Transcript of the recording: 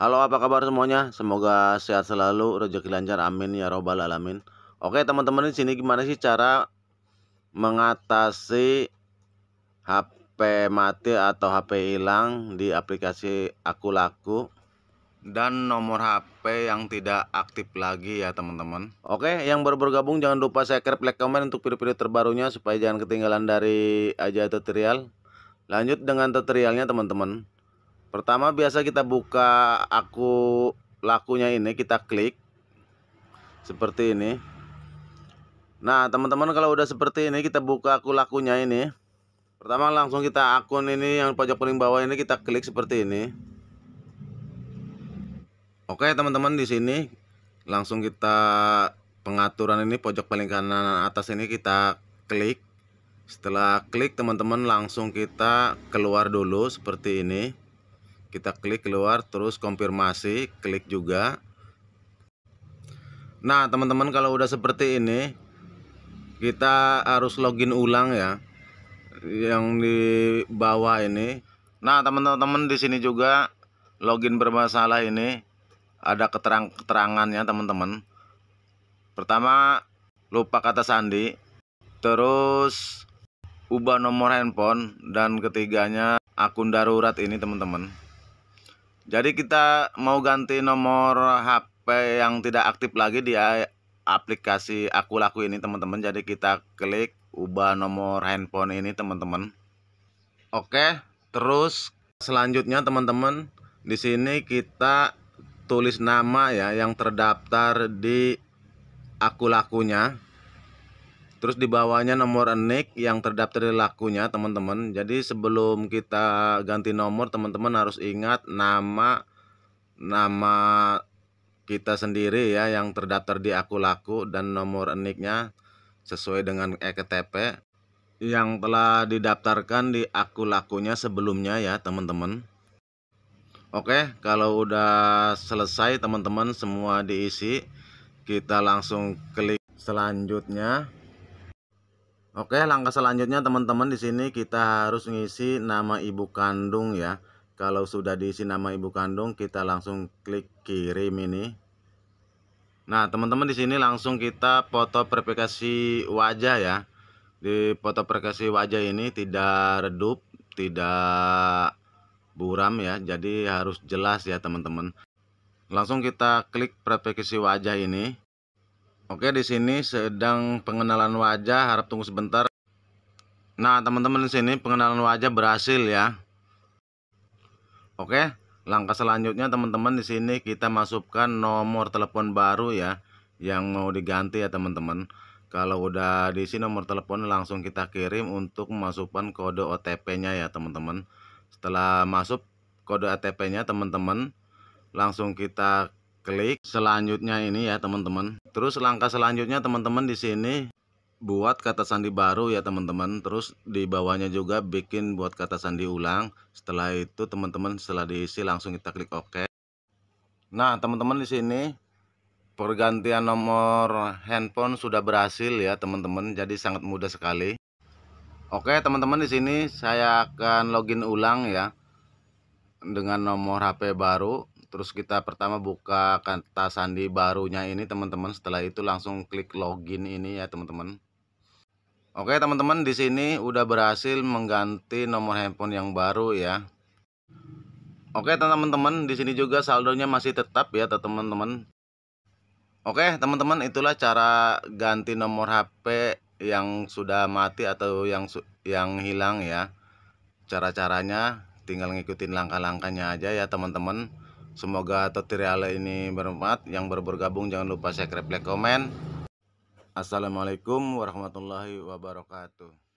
Halo apa kabar semuanya? Semoga sehat selalu, rezeki lancar, amin ya robbal alamin. Oke teman-teman di sini gimana sih cara mengatasi HP mati atau HP hilang di aplikasi Aku Laku dan nomor HP yang tidak aktif lagi ya teman-teman. Oke, yang baru bergabung jangan lupa subscribe, like, komen untuk video-video terbarunya supaya jangan ketinggalan dari aja tutorial. Lanjut dengan tutorialnya teman-teman. Pertama biasa kita buka aku lakunya ini kita klik seperti ini. Nah, teman-teman kalau udah seperti ini kita buka aku lakunya ini. Pertama langsung kita akun ini yang pojok paling bawah ini kita klik seperti ini. Oke, teman-teman di sini langsung kita pengaturan ini pojok paling kanan atas ini kita klik. Setelah klik teman-teman langsung kita keluar dulu seperti ini kita klik keluar terus konfirmasi klik juga nah teman-teman kalau udah seperti ini kita harus login ulang ya yang di bawah ini nah teman-teman di sini juga login bermasalah ini ada keterang keterangannya teman-teman pertama lupa kata sandi terus ubah nomor handphone dan ketiganya akun darurat ini teman-teman jadi kita mau ganti nomor HP yang tidak aktif lagi di aplikasi Aku Laku ini teman-teman. Jadi kita klik ubah nomor handphone ini teman-teman. Oke, terus selanjutnya teman-teman di sini kita tulis nama ya yang terdaftar di Aku Lakunya. Terus di bawahnya nomor NIK yang terdaftar di lakunya teman-teman. Jadi sebelum kita ganti nomor teman-teman harus ingat nama nama kita sendiri ya yang terdaftar di aku laku dan nomor NIK-nya sesuai dengan ektp yang telah didaftarkan di aku lakunya sebelumnya ya teman-teman. Oke, kalau udah selesai teman-teman semua diisi, kita langsung klik selanjutnya. Oke, langkah selanjutnya teman-teman di sini kita harus ngisi nama ibu kandung ya. Kalau sudah diisi nama ibu kandung, kita langsung klik kirim ini. Nah, teman-teman di sini langsung kita foto verifikasi wajah ya. Di foto verifikasi wajah ini tidak redup, tidak buram ya. Jadi harus jelas ya, teman-teman. Langsung kita klik verifikasi wajah ini. Oke, di sini sedang pengenalan wajah, harap tunggu sebentar. Nah, teman-teman di sini pengenalan wajah berhasil ya. Oke, langkah selanjutnya teman-teman di sini kita masukkan nomor telepon baru ya yang mau diganti ya teman-teman. Kalau udah di sini nomor telepon langsung kita kirim untuk masukkan kode OTP-nya ya teman-teman. Setelah masuk kode OTP-nya teman-teman langsung kita klik selanjutnya ini ya teman-teman. Terus langkah selanjutnya teman-teman di sini buat kata sandi baru ya teman-teman. Terus di bawahnya juga bikin buat kata sandi ulang. Setelah itu teman-teman setelah diisi langsung kita klik OK. Nah teman-teman di sini pergantian nomor handphone sudah berhasil ya teman-teman. Jadi sangat mudah sekali. Oke teman-teman di sini saya akan login ulang ya dengan nomor HP baru terus kita pertama buka kata sandi barunya ini teman-teman setelah itu langsung klik login ini ya teman-teman Oke teman-teman di sini udah berhasil mengganti nomor handphone yang baru ya Oke teman-teman di sini juga saldonya masih tetap ya teman-teman Oke teman-teman itulah cara ganti nomor HP yang sudah mati atau yang yang hilang ya cara-caranya tinggal ngikutin langkah-langkahnya aja ya teman-teman Semoga tutorial ini bermanfaat. Yang baru bergabung jangan lupa subscribe, like, komen. Assalamualaikum warahmatullahi wabarakatuh.